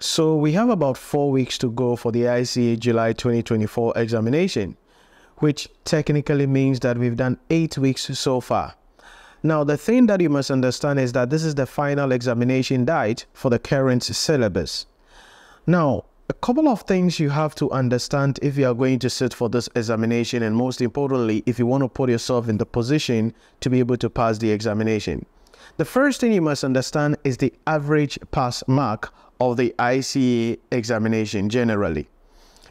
So we have about four weeks to go for the ICA July 2024 examination, which technically means that we've done eight weeks so far. Now, the thing that you must understand is that this is the final examination date for the current syllabus. Now, a couple of things you have to understand if you are going to sit for this examination, and most importantly, if you want to put yourself in the position to be able to pass the examination. The first thing you must understand is the average pass mark of the ICA examination generally.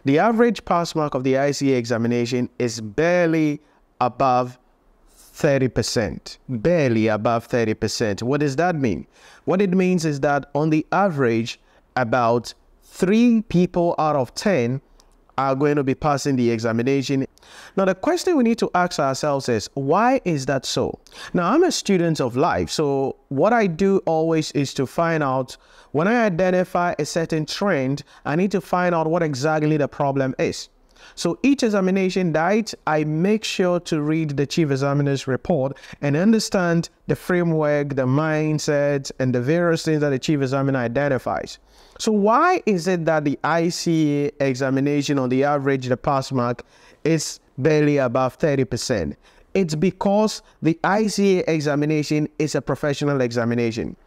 The average pass mark of the ICA examination is barely above 30%. Barely above 30%. What does that mean? What it means is that on the average, about three people out of 10 are going to be passing the examination. Now, the question we need to ask ourselves is, why is that so? Now, I'm a student of life, so what I do always is to find out when I identify a certain trend, I need to find out what exactly the problem is. So each examination date, I make sure to read the chief examiner's report and understand the framework, the mindset, and the various things that the chief examiner identifies. So why is it that the ICA examination on the average, the pass mark, is barely above 30%? It's because the ICA examination is a professional examination.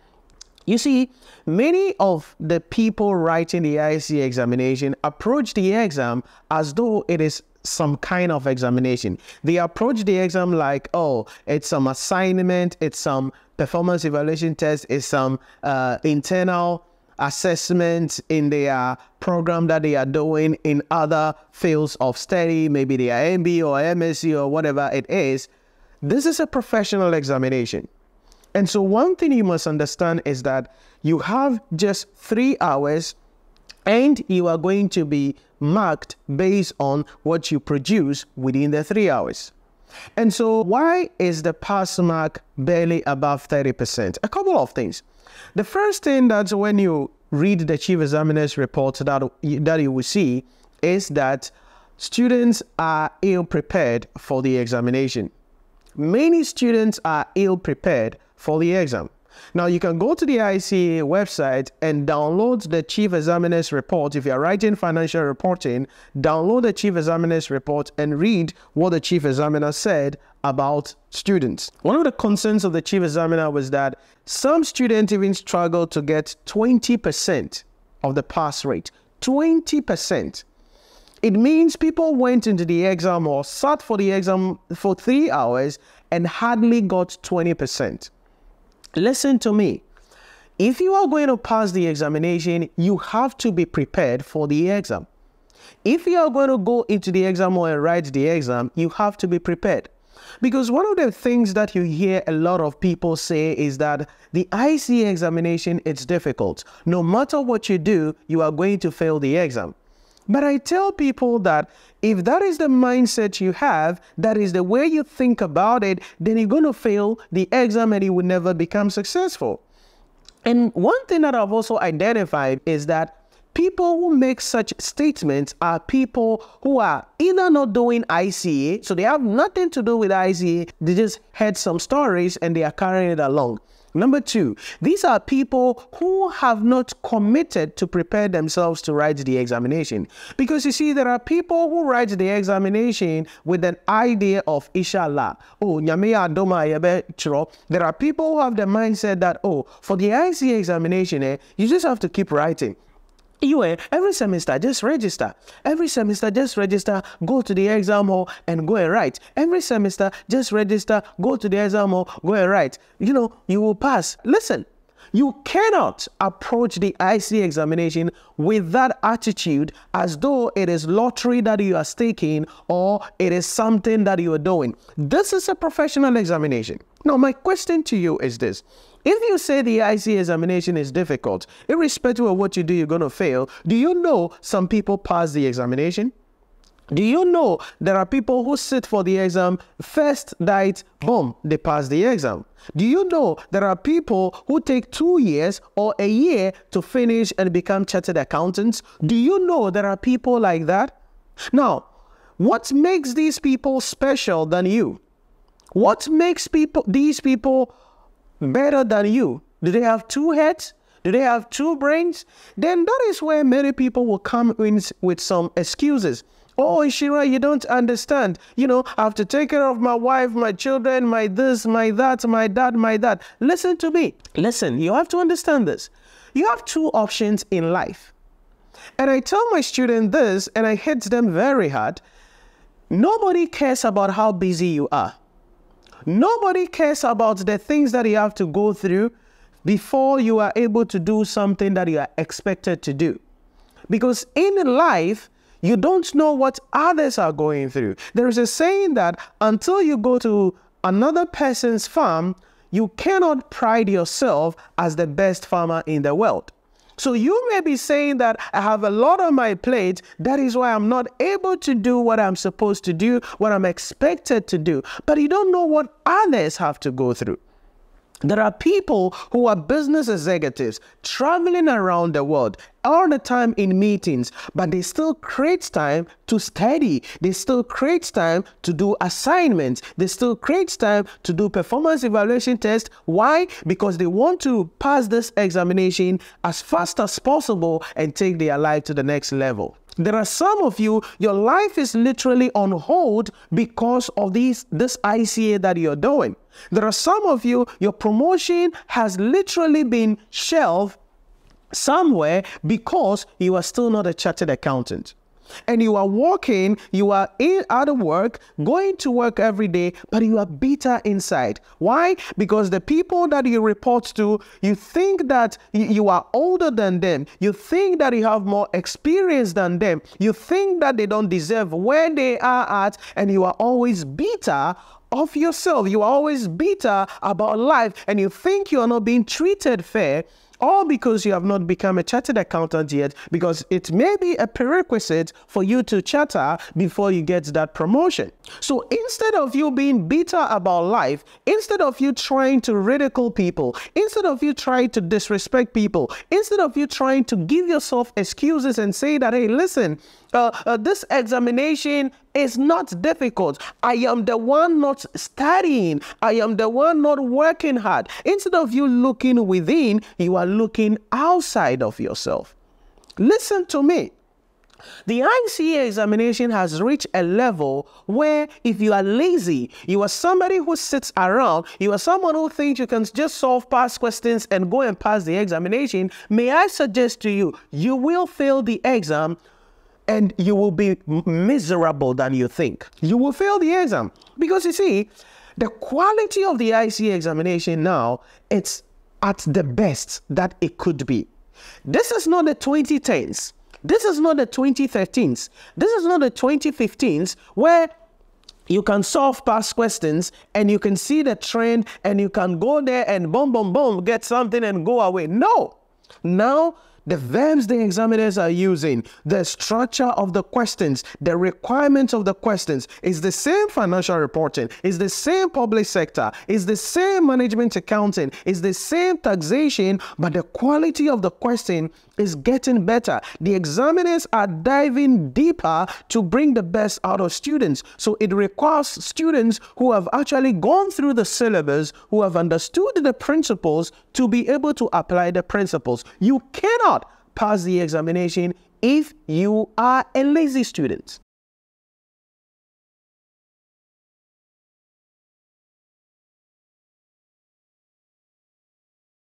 You see, many of the people writing the ICA examination approach the exam as though it is some kind of examination. They approach the exam like, oh, it's some assignment, it's some performance evaluation test, it's some uh, internal assessment in their program that they are doing in other fields of study, maybe their MB or MSc or whatever it is. This is a professional examination. And so, one thing you must understand is that you have just three hours and you are going to be marked based on what you produce within the three hours. And so why is the pass mark barely above 30%? A couple of things. The first thing that when you read the chief examiner's report that, that you will see is that students are ill prepared for the examination. Many students are ill prepared for the exam. Now you can go to the ICA website and download the Chief Examiner's Report. If you're writing financial reporting, download the Chief Examiner's Report and read what the Chief Examiner said about students. One of the concerns of the Chief Examiner was that some students even struggled to get 20% of the pass rate. 20%. It means people went into the exam or sat for the exam for three hours and hardly got 20%. Listen to me. If you are going to pass the examination, you have to be prepared for the exam. If you are going to go into the exam or write the exam, you have to be prepared. Because one of the things that you hear a lot of people say is that the IC examination is difficult. No matter what you do, you are going to fail the exam. But I tell people that if that is the mindset you have, that is the way you think about it, then you're going to fail the exam and you will never become successful. And one thing that I've also identified is that people who make such statements are people who are either not doing ICA, so they have nothing to do with ICA, they just heard some stories and they are carrying it along. Number two, these are people who have not committed to prepare themselves to write the examination. Because you see, there are people who write the examination with an idea of inshallah. Oh, there are people who have the mindset that, oh, for the IC examination, eh, you just have to keep writing. You every semester, just register. Every semester, just register, go to the exam hall and go and write. Every semester, just register, go to the exam hall, go and write. You know, you will pass. Listen, you cannot approach the IC examination with that attitude as though it is lottery that you are staking or it is something that you are doing. This is a professional examination. Now, my question to you is this. If you say the IC examination is difficult, irrespective of what you do, you're going to fail, do you know some people pass the examination? Do you know there are people who sit for the exam, first night, boom, they pass the exam? Do you know there are people who take two years or a year to finish and become chartered accountants? Do you know there are people like that? Now, what makes these people special than you? What makes people these people better than you? Do they have two heads? Do they have two brains? Then that is where many people will come in with some excuses. Oh, Ishira, you don't understand. You know, I have to take care of my wife, my children, my this, my that, my dad, my that. Listen to me. Listen, you have to understand this. You have two options in life. And I tell my student this, and I hit them very hard. Nobody cares about how busy you are. Nobody cares about the things that you have to go through before you are able to do something that you are expected to do. Because in life, you don't know what others are going through. There is a saying that until you go to another person's farm, you cannot pride yourself as the best farmer in the world. So you may be saying that I have a lot on my plate. That is why I'm not able to do what I'm supposed to do, what I'm expected to do. But you don't know what others have to go through. There are people who are business executives traveling around the world all the time in meetings, but they still create time to study. They still create time to do assignments. They still create time to do performance evaluation tests. Why? Because they want to pass this examination as fast as possible and take their life to the next level. There are some of you, your life is literally on hold because of these, this ICA that you're doing. There are some of you, your promotion has literally been shelved somewhere because you are still not a chartered accountant and you are working, you are in, out of work, going to work every day, but you are bitter inside. Why? Because the people that you report to, you think that you are older than them, you think that you have more experience than them, you think that they don't deserve where they are at, and you are always bitter of yourself. You are always bitter about life and you think you are not being treated fair all because you have not become a chartered accountant yet, because it may be a prerequisite for you to charter before you get that promotion. So instead of you being bitter about life, instead of you trying to ridicule people, instead of you trying to disrespect people, instead of you trying to give yourself excuses and say that, hey, listen, uh, uh, this examination it's not difficult. I am the one not studying. I am the one not working hard. Instead of you looking within, you are looking outside of yourself. Listen to me. The ICA examination has reached a level where if you are lazy, you are somebody who sits around, you are someone who thinks you can just solve past questions and go and pass the examination, may I suggest to you, you will fail the exam and you will be miserable than you think. You will fail the exam because you see, the quality of the IC examination now it's at the best that it could be. This is not the 2010s. This is not the 2013s. This is not the 2015s where you can solve past questions and you can see the trend and you can go there and boom, boom, boom, get something and go away. No. Now the verbs the examiners are using, the structure of the questions, the requirements of the questions is the same financial reporting, is the same public sector, is the same management accounting, is the same taxation, but the quality of the question is getting better. The examiners are diving deeper to bring the best out of students. So it requires students who have actually gone through the syllabus, who have understood the principles to be able to apply the principles. You cannot pass the examination if you are a lazy student.